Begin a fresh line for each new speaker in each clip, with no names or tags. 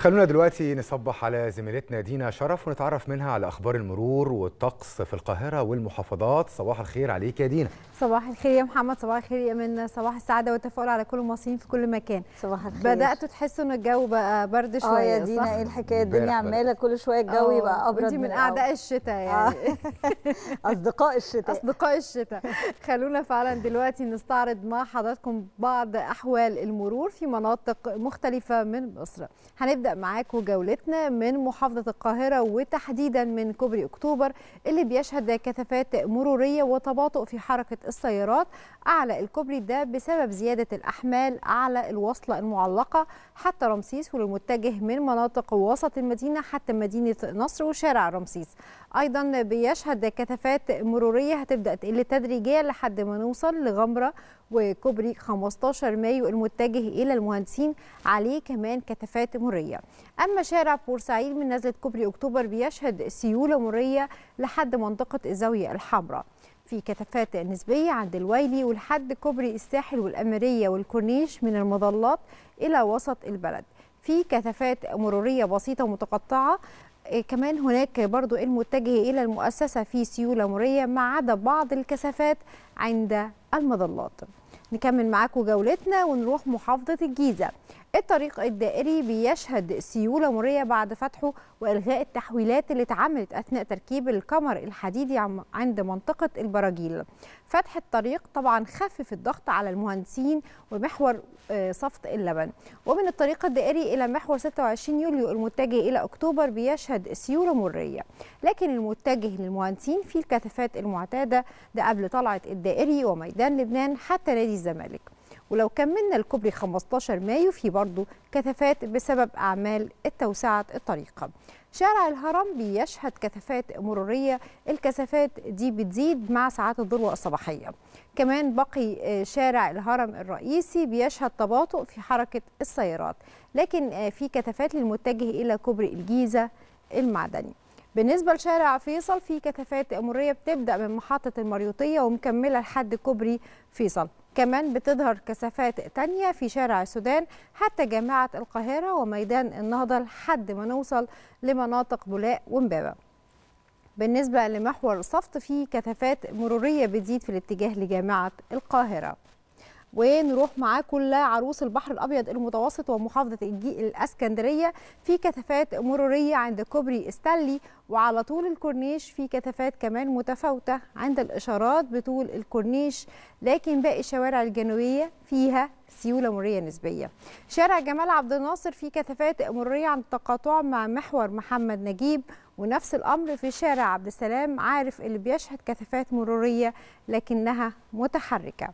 خلونا دلوقتي نصبح على زميلتنا دينا شرف ونتعرف منها على اخبار المرور والطقس في القاهره والمحافظات صباح الخير عليك يا دينا صباح الخير يا محمد صباح الخير يا من صباح السعاده والتفاؤل على كل المصريين في كل مكان صباح الخير بداتوا تحسوا ان الجو بقى برد شويه اه يا دينا ايه الحكايه الدنيا عماله كل شويه الجو يبقى آه، ابرد من, من اعداء الشتاء آه. يعني اصدقاء الشتاء اصدقاء الشتاء خلونا فعلا دلوقتي نستعرض مع حضراتكم بعض احوال المرور في مناطق مختلفه من مصر هنبدا نبدأ معاكم جولتنا من محافظة القاهرة وتحديدا من كوبري أكتوبر اللي بيشهد كثافات مرورية وتباطؤ في حركة السيارات على الكوبري ده بسبب زيادة الأحمال على الوصلة المعلقة حتى رمسيس والمتجه من مناطق وسط المدينة حتى مدينة نصر وشارع رمسيس أيضا بيشهد كثافات مرورية هتبدأ تقل تدريجيا لحد ما نوصل لغمرة وكوبري 15 مايو المتجه إلى المهندسين عليه كمان كثافات مرية أما شارع بورسعيد من نزلة كوبري أكتوبر بيشهد سيولة مرية لحد منطقة الزاوية الحمراء في كثافات نسبية عند الويلي ولحد كوبري الساحل والأميرية والكورنيش من المظلات إلى وسط البلد في كثافات مرورية بسيطة متقطعة إيه، كمان هناك برضو المتجه إلى المؤسسة في سيولة مرية ما عدا بعض الكثافات عند المظلات نكمل معاكم جولتنا ونروح محافظة الجيزة الطريق الدائري بيشهد سيولة مرية بعد فتحه وإلغاء التحويلات اللي اتعملت أثناء تركيب القمر الحديدي عند منطقة البراجيل فتح الطريق طبعا خفف الضغط على المهندسين ومحور آه، صفط اللبن ومن الطريق الدائري إلى محور 26 يوليو المتجه إلى أكتوبر بيشهد سيولة مرية لكن المتجه للمهندسين في الكثافات المعتادة ده قبل طلعة الدائري وميدان لبنان حتى نادي الزمالك ولو كملنا الكوبري 15 مايو في برضه كثافات بسبب أعمال توسعة الطريق شارع الهرم بيشهد كثافات مرورية الكثافات دي بتزيد مع ساعات الذروة الصباحية كمان بقي آه، شارع الهرم الرئيسي بيشهد تباطؤ في حركة السيارات لكن آه، في كثافات للمتجه إلى كوبري الجيزة المعدني بالنسبة لشارع فيصل في كثافات مرورية بتبدأ من محطة المريوطية ومكملة لحد كوبري فيصل كمان بتظهر كثافات تانية في شارع السودان حتى جامعة القاهرة وميدان النهضة لحد ما نوصل لمناطق بولاق ومبابة بالنسبة لمحور صفت فيه كثافات مرورية بتزيد في الاتجاه لجامعة القاهرة ونروح معاكم عروس البحر الابيض المتوسط ومحافظه الاسكندريه في كثافات مروريه عند كوبري ستانلي وعلى طول الكورنيش في كثافات كمان متفاوته عند الاشارات بطول الكورنيش لكن باقي الشوارع الجنوبيه فيها سيوله مروريه نسبيه. شارع جمال عبد الناصر في كثافات مروريه عند التقاطع مع محور محمد نجيب ونفس الامر في شارع عبد السلام عارف اللي بيشهد كثافات مروريه لكنها متحركه.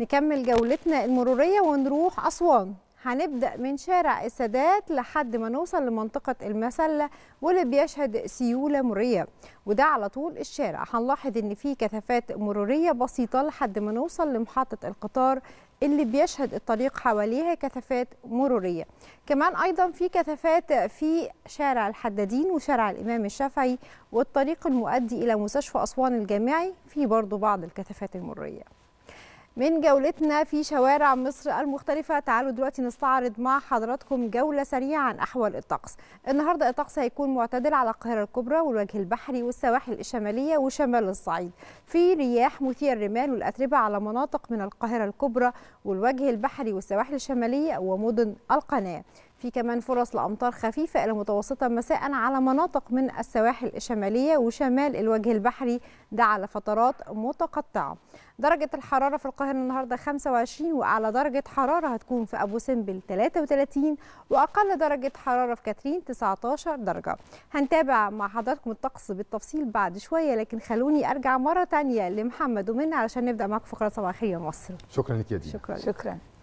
نكمل جولتنا المرورية ونروح أسوان هنبدأ من شارع السادات لحد ما نوصل لمنطقة المسلة واللي بيشهد سيولة مرية وده على طول الشارع هنلاحظ ان في كثافات مرورية بسيطة لحد ما نوصل لمحطة القطار اللي بيشهد الطريق حواليها كثافات مرورية كمان أيضا في كثافات في شارع الحدادين وشارع الإمام الشافعي والطريق المؤدي إلى مستشفى أسوان الجامعي في برضو بعض الكثافات المرورية من جولتنا في شوارع مصر المختلفة تعالوا دلوقتي نستعرض مع حضراتكم جولة سريعة عن أحوال الطقس النهاردة الطقس هيكون معتدل على القاهرة الكبرى والوجه البحري والسواحل الشمالية وشمال الصعيد في رياح مثير الرمال والأتربة على مناطق من القاهرة الكبرى والوجه البحري والسواحل الشمالية ومدن القناة في كمان فرص لأمطار خفيفة إلى متوسطة مساء على مناطق من السواحل الشمالية وشمال الوجه البحري ده على فترات متقطعة درجة الحرارة في القاهرة النهاردة 25 وأعلى درجة حرارة هتكون في أبو سمبل 33 وأقل درجة حرارة في كاترين 19 درجة هنتابع مع حضراتكم الطقس بالتفصيل بعد شوية لكن خلوني أرجع مرة ثانيه لمحمد ومنى علشان نبدأ معاكم فقرة صباحيه يا مصر شكرا لك يا دينا شكرا, شكرا.